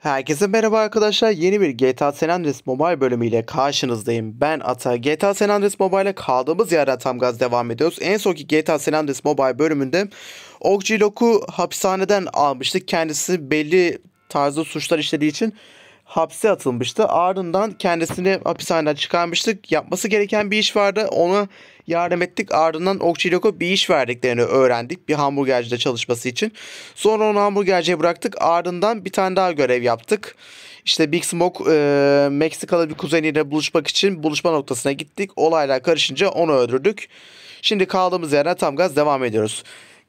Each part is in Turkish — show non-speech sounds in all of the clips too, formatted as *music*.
Herkese merhaba arkadaşlar. Yeni bir GTA San Andreas Mobile bölümüyle karşınızdayım. Ben Ata. GTA San Andreas Mobile'e kaldığımız yerden tam gaz devam ediyoruz. En sonki GTA San Andreas Mobile bölümünde Okji Lok'u hapishaneden almıştık. Kendisi belli tarzda suçlar işlediği için hapse atılmıştı. Ardından kendisini hapishaneden çıkarmıştık. Yapması gereken bir iş vardı. Ona yardım ettik. Ardından Okçilok'a bir iş verdiklerini öğrendik. Bir hamburgercide çalışması için. Sonra onu hamburgerciye bıraktık. Ardından bir tane daha görev yaptık. İşte Big Smoke e, Meksikalı bir kuzeniyle buluşmak için buluşma noktasına gittik. Olaylar karışınca onu öldürdük. Şimdi kaldığımız yerden tam gaz devam ediyoruz.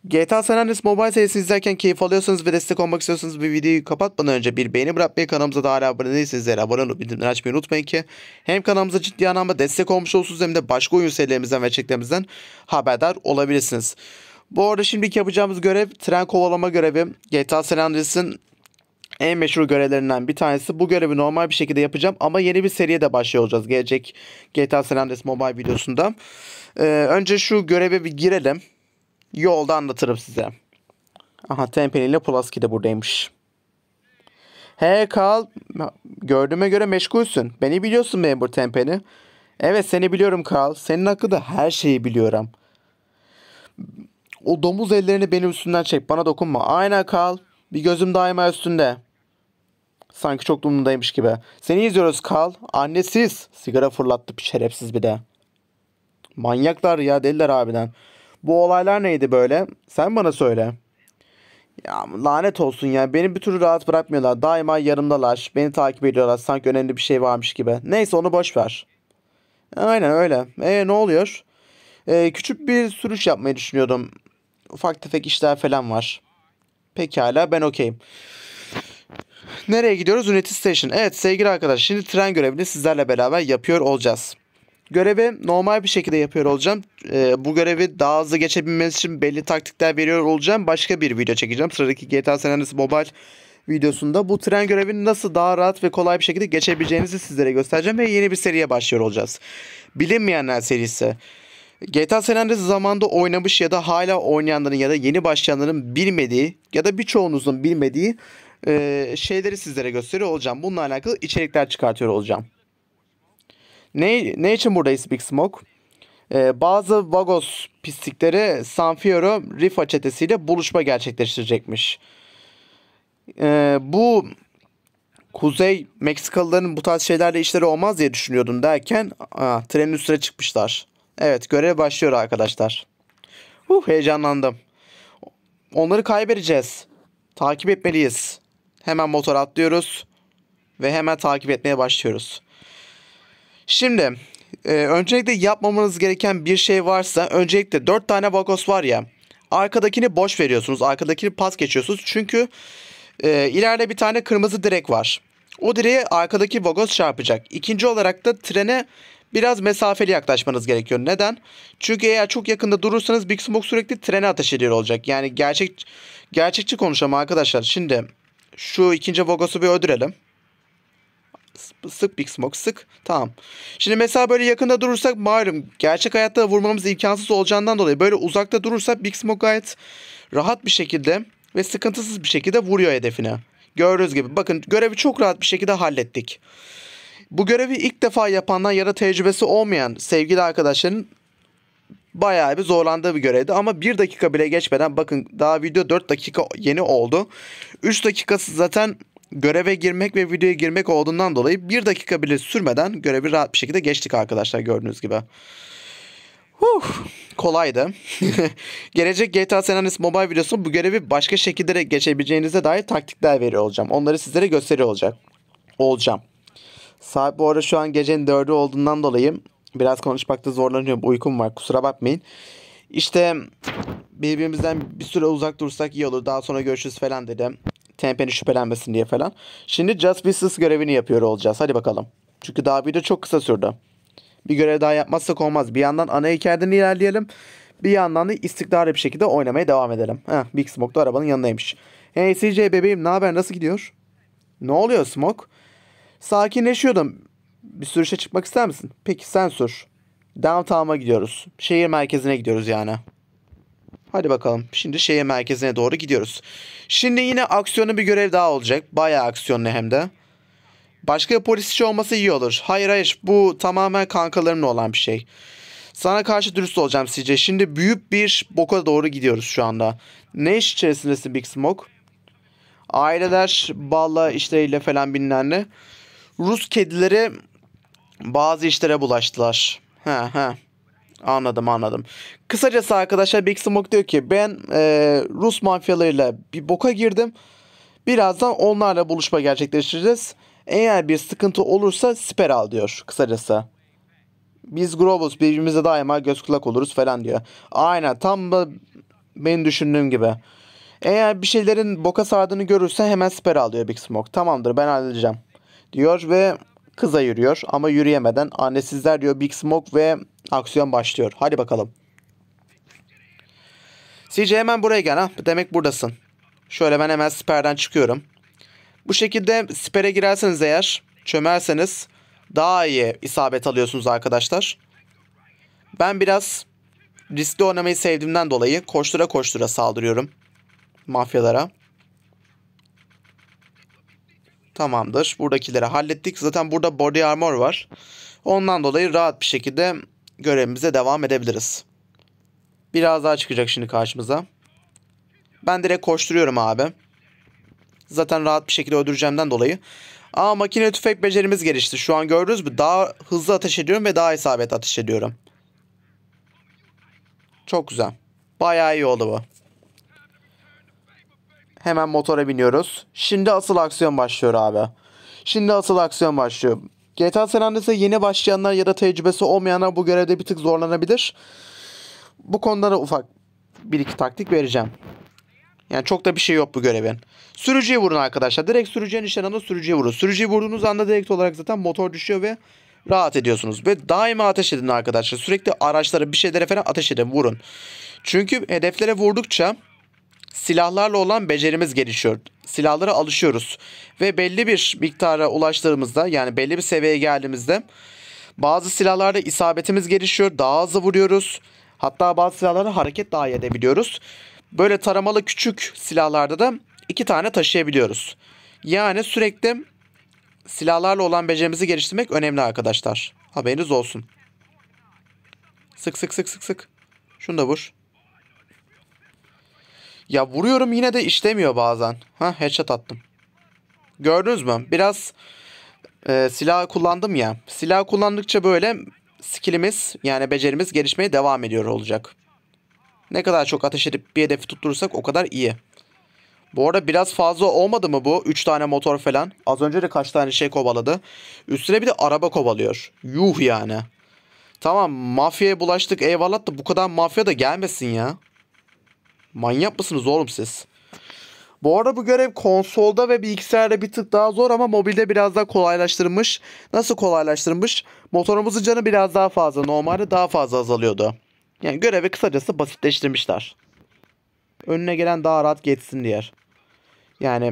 GTA San Andreas Mobile serisini izlerken keyif alıyorsanız ve destek olmak istiyorsanız bir videoyu kapatmadan önce bir beğeni bırakmayı kanalımıza daha hala abone değilseniz eğer abone olup bildirimleri açmayı unutmayın ki hem kanalımıza ciddi anlamda destek olmuş olursunuz hem de başka oyun serilerimizden ve çeklerimizden haberdar olabilirsiniz. Bu arada şimdiki yapacağımız görev tren kovalama görevi. GTA San Andreas'ın en meşhur görevlerinden bir tanesi. Bu görevi normal bir şekilde yapacağım ama yeni bir seriye de başlıyor olacağız. Gelecek GTA San Andreas Mobile videosunda. Ee, önce şu göreve bir girelim. Yolda anlatırım size. Aha Tempeli ile Pulaski de buradaymış. Hey kal, gördüğüme göre meşgulsün. Beni biliyorsun benim memur Tempeli. Evet seni biliyorum kal. Senin hakkında her şeyi biliyorum. O domuz ellerini benim üstünden çek. Bana dokunma. Aynen kal. Bir gözüm daima üstünde. Sanki çok durumundaymış gibi. Seni izliyoruz kal. Annesiz. Sigara fırlattı şerefsiz bir de. Manyaklar ya deliler abiden. Bu olaylar neydi böyle? Sen bana söyle. Ya lanet olsun ya. Beni bir türlü rahat bırakmıyorlar. Daima yanımdalar. Beni takip ediyorlar. Sanki önemli bir şey varmış gibi. Neyse onu boş ver. Aynen öyle. E ne oluyor? E, küçük bir sürüş yapmayı düşünüyordum. Ufak tefek işler falan var. Pekala ben okeyim. Nereye gidiyoruz? Unity Station. Evet sevgili arkadaşlar şimdi tren görevini sizlerle beraber yapıyor olacağız. Görevi normal bir şekilde yapıyor olacağım. Ee, bu görevi daha hızlı geçebilmeniz için belli taktikler veriyor olacağım. Başka bir video çekeceğim. Sıradaki GTA San Andreas Mobile videosunda bu tren görevini nasıl daha rahat ve kolay bir şekilde geçebileceğinizi sizlere göstereceğim ve yeni bir seriye başlıyor olacağız. Bilinmeyenler serisi. GTA San Andreas zamanda oynamış ya da hala oynayanların ya da yeni başlayanların bilmediği ya da birçoğunuzun bilmediği e, şeyleri sizlere gösteriyor olacağım. Bununla alakalı içerikler çıkartıyor olacağım. Ne, ne için buradayız Big Smoke? Ee, bazı Vagos pislikleri Sanfiero Rifa çetesiyle buluşma gerçekleştirecekmiş. Ee, bu Kuzey Meksikalıların bu tarz şeylerle işleri olmaz diye düşünüyordum derken aa, trenin üstüne çıkmışlar. Evet görev başlıyor arkadaşlar. Huh heyecanlandım. Onları kaybedeceğiz. Takip etmeliyiz. Hemen motor atlıyoruz ve hemen takip etmeye başlıyoruz. Şimdi e, öncelikle yapmamanız gereken bir şey varsa öncelikle 4 tane vakos var ya arkadakini boş veriyorsunuz. Arkadakini pas geçiyorsunuz. Çünkü e, ileride bir tane kırmızı direk var. O direğe arkadaki vagoz çarpacak. İkinci olarak da trene biraz mesafeli yaklaşmanız gerekiyor. Neden? Çünkü eğer çok yakında durursanız Big Smoke sürekli trene ateş ediyor olacak. Yani gerçek gerçekçi konuşalım arkadaşlar. Şimdi şu ikinci vagosu bir öldürelim. Sık Big Smoke sık. Tamam. Şimdi mesela böyle yakında durursak malum gerçek hayatta vurmamız imkansız olacağından dolayı böyle uzakta durursak Big Smoke gayet rahat bir şekilde ve sıkıntısız bir şekilde vuruyor hedefine. Gördüğünüz gibi bakın görevi çok rahat bir şekilde hallettik. Bu görevi ilk defa yapanlar ya da tecrübesi olmayan sevgili arkadaşların bayağı bir zorlandığı bir görevdi. Ama 1 dakika bile geçmeden bakın daha video 4 dakika yeni oldu. 3 dakikası zaten göreve girmek ve videoya girmek olduğundan dolayı bir dakika bile sürmeden görevi rahat bir şekilde geçtik arkadaşlar gördüğünüz gibi. Huh, kolaydı. *laughs* Gelecek GTA San Andreas Mobile videosu bu görevi başka şekilde geçebileceğinize dair taktikler veriyor olacağım. Onları sizlere gösteriyor olacak. Olacağım. Saat bu arada şu an gecenin dördü olduğundan dolayı biraz konuşmakta zorlanıyorum. Uykum var kusura bakmayın. İşte birbirimizden bir süre uzak dursak iyi olur. Daha sonra görüşürüz falan dedim. Tempe'nin şüphelenmesin diye falan. Şimdi Just business görevini yapıyor olacağız. Hadi bakalım. Çünkü daha video çok kısa sürdü. Bir görev daha yapmazsak olmaz. Bir yandan ana hikayeden ilerleyelim. Bir yandan da istikrarlı bir şekilde oynamaya devam edelim. Heh, Big Smoke da arabanın yanındaymış. Hey CJ bebeğim ne haber nasıl gidiyor? Ne oluyor Smoke? Sakinleşiyordum. Bir sürüşe çıkmak ister misin? Peki sen sür. Downtown'a gidiyoruz. Şehir merkezine gidiyoruz yani. Hadi bakalım. Şimdi şeye merkezine doğru gidiyoruz. Şimdi yine aksiyonlu bir görev daha olacak. Bayağı aksiyonlu hem de. Başka bir polis işi olması iyi olur. Hayır hayır bu tamamen kankalarımla olan bir şey. Sana karşı dürüst olacağım CJ. Şimdi büyük bir boka doğru gidiyoruz şu anda. Ne iş içerisindesin Big Smoke? Aileler balla işleriyle falan bilinenle. Rus kedileri bazı işlere bulaştılar. He he. Anladım anladım. Kısacası arkadaşlar Big Smoke diyor ki ben e, Rus mafyalarıyla bir boka girdim. Birazdan onlarla buluşma gerçekleştireceğiz. Eğer bir sıkıntı olursa siper al diyor kısacası. Biz Grobus birbirimize daima göz kulak oluruz falan diyor. Aynen tam da benim düşündüğüm gibi. Eğer bir şeylerin boka sardığını görürse hemen siper al diyor Big Smoke. Tamamdır ben halledeceğim diyor ve kıza yürüyor. Ama yürüyemeden annesizler diyor Big Smoke ve Aksiyon başlıyor. Hadi bakalım. CJ hemen buraya gel ha. Demek buradasın. Şöyle ben hemen siperden çıkıyorum. Bu şekilde sipere girerseniz eğer çömerseniz daha iyi isabet alıyorsunuz arkadaşlar. Ben biraz riskli oynamayı sevdiğimden dolayı koştura koştura saldırıyorum mafyalara. Tamamdır. Buradakileri hallettik. Zaten burada body armor var. Ondan dolayı rahat bir şekilde görevimize devam edebiliriz. Biraz daha çıkacak şimdi karşımıza. Ben direkt koşturuyorum abi. Zaten rahat bir şekilde öldüreceğimden dolayı. Aa makine tüfek becerimiz gelişti. Şu an gördünüz mü? Daha hızlı ateş ediyorum ve daha isabet ateş ediyorum. Çok güzel. Bayağı iyi oldu bu. Hemen motora biniyoruz. Şimdi asıl aksiyon başlıyor abi. Şimdi asıl aksiyon başlıyor. GTA San Andreas'e yeni başlayanlar ya da tecrübesi olmayanlar bu görevde bir tık zorlanabilir. Bu konuda da ufak bir iki taktik vereceğim. Yani çok da bir şey yok bu görevin. Sürücüye vurun arkadaşlar. Direkt sürücüye nişanında sürücüye vurun. Sürücüye vurduğunuz anda direkt olarak zaten motor düşüyor ve rahat ediyorsunuz. Ve daima ateş edin arkadaşlar. Sürekli araçlara bir şeylere falan ateş edin vurun. Çünkü hedeflere vurdukça silahlarla olan becerimiz gelişiyor. Silahlara alışıyoruz ve belli bir miktara ulaştığımızda yani belli bir seviyeye geldiğimizde bazı silahlarda isabetimiz gelişiyor. Daha hızlı vuruyoruz. Hatta bazı silahlarda hareket dahi edebiliyoruz. Böyle taramalı küçük silahlarda da iki tane taşıyabiliyoruz. Yani sürekli silahlarla olan becerimizi geliştirmek önemli arkadaşlar. Haberiniz olsun. Sık sık sık sık sık. Şunu da vur. Ya vuruyorum yine de işlemiyor bazen. Ha headshot attım. Gördünüz mü? Biraz e, silah kullandım ya. Silah kullandıkça böyle skillimiz yani becerimiz gelişmeye devam ediyor olacak. Ne kadar çok ateş edip bir hedefi tutturursak o kadar iyi. Bu arada biraz fazla olmadı mı bu? 3 tane motor falan. Az önce de kaç tane şey kovaladı. Üstüne bir de araba kovalıyor. Yuh yani. Tamam mafyaya bulaştık eyvallah da bu kadar mafya da gelmesin ya. Manyak mısınız oğlum siz? Bu arada bu görev konsolda ve bilgisayarda bir tık daha zor ama mobilde biraz daha kolaylaştırmış. Nasıl kolaylaştırmış? Motorumuzun canı biraz daha fazla. Normalde daha fazla azalıyordu. Yani görevi kısacası basitleştirmişler. Önüne gelen daha rahat geçsin diye. Yani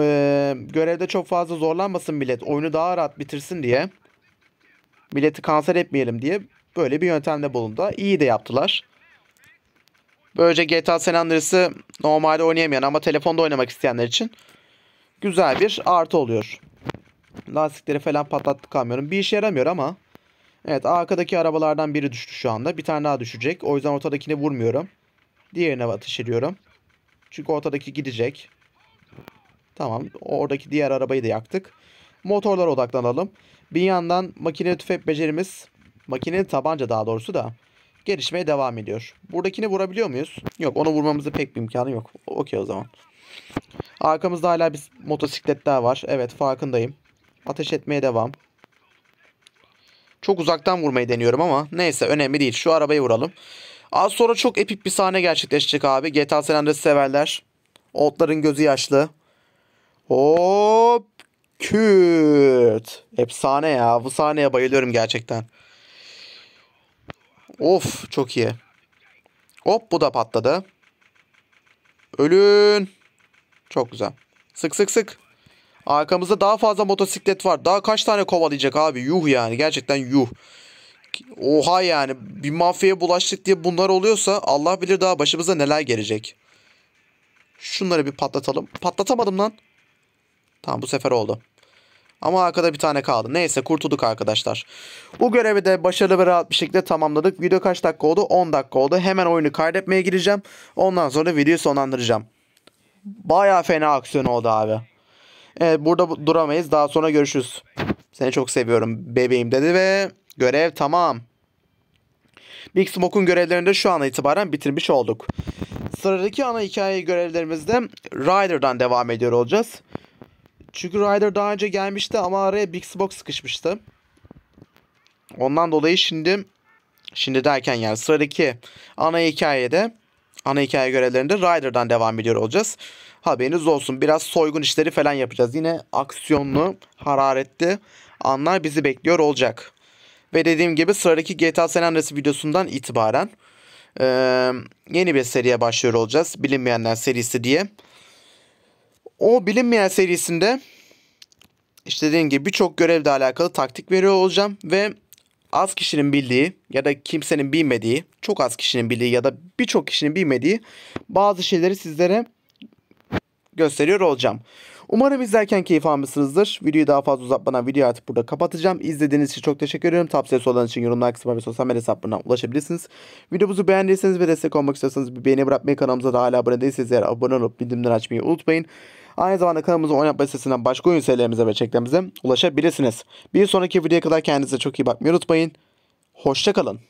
e, görevde çok fazla zorlanmasın millet. Oyunu daha rahat bitirsin diye. Milleti kanser etmeyelim diye böyle bir yöntemde bulundu. İyi de yaptılar. Böylece GTA San Andreas'ı normalde oynayamayan ama telefonda oynamak isteyenler için güzel bir artı oluyor. Lastikleri falan patlattık kamyonun. Bir işe yaramıyor ama. Evet arkadaki arabalardan biri düştü şu anda. Bir tane daha düşecek. O yüzden ortadakini vurmuyorum. Diğerine atış ediyorum. Çünkü ortadaki gidecek. Tamam. Oradaki diğer arabayı da yaktık. Motorlara odaklanalım. Bir yandan makine tüfek becerimiz, makine tabanca daha doğrusu da gelişmeye devam ediyor. Buradakini vurabiliyor muyuz? Yok onu vurmamızda pek bir imkanı yok. Okey o zaman. Arkamızda hala bir motosiklet daha var. Evet farkındayım. Ateş etmeye devam. Çok uzaktan vurmayı deniyorum ama neyse önemli değil. Şu arabayı vuralım. Az sonra çok epik bir sahne gerçekleşecek abi. GTA San Andreas severler. Otların gözü yaşlı. Hop. Kürt. Efsane ya. Bu sahneye bayılıyorum gerçekten. Of çok iyi. Hop bu da patladı. Ölün. Çok güzel. Sık sık sık. Arkamızda daha fazla motosiklet var. Daha kaç tane kovalayacak abi? Yuh yani. Gerçekten yuh. Oha yani. Bir mafyaya bulaştık diye bunlar oluyorsa Allah bilir daha başımıza neler gelecek. Şunları bir patlatalım. Patlatamadım lan. Tamam bu sefer oldu. Ama arkada bir tane kaldı. Neyse kurtulduk arkadaşlar. Bu görevi de başarılı ve rahat bir şekilde tamamladık. Video kaç dakika oldu? 10 dakika oldu. Hemen oyunu kaydetmeye gireceğim. Ondan sonra videoyu sonlandıracağım. Baya fena aksiyon oldu abi. Evet burada duramayız. Daha sonra görüşürüz. Seni çok seviyorum bebeğim dedi ve görev tamam. Big Smoke'un görevlerini de şu an itibaren bitirmiş olduk. Sıradaki ana hikaye görevlerimizde Rider'dan devam ediyor olacağız. Çünkü Ryder daha önce gelmişti ama araya Big Box sıkışmıştı. Ondan dolayı şimdi şimdi derken yani sıradaki ana hikayede ana hikaye görevlerinde Ryder'dan devam ediyor olacağız. Haberiniz olsun. Biraz soygun işleri falan yapacağız. Yine aksiyonlu, hararetli anlar bizi bekliyor olacak. Ve dediğim gibi sıradaki GTA San Andreas videosundan itibaren e, yeni bir seriye başlıyor olacağız. Bilinmeyenler serisi diye. O bilinmeyen serisinde işte dediğim gibi birçok görevle alakalı taktik veriyor olacağım ve az kişinin bildiği ya da kimsenin bilmediği, çok az kişinin bildiği ya da birçok kişinin bilmediği bazı şeyleri sizlere gösteriyor olacağım. Umarım izlerken keyif almışsınızdır. Videoyu daha fazla uzatmadan videoyu artık burada kapatacağım. İzlediğiniz için çok teşekkür ederim. Tavsiyesi olan için yorumlar kısmına ve sosyal medya hesaplarına ulaşabilirsiniz. Videomuzu beğendiyseniz ve destek olmak istiyorsanız bir beğeni bırakmayı kanalımıza da hala abone değilseniz eğer abone olup bildirimleri açmayı unutmayın. Aynı zamanda kanalımızın oynatma listesinden başka oyun serilerimize ve çeklerimize ulaşabilirsiniz. Bir sonraki videoya kadar kendinize çok iyi bakmayı unutmayın. Hoşçakalın.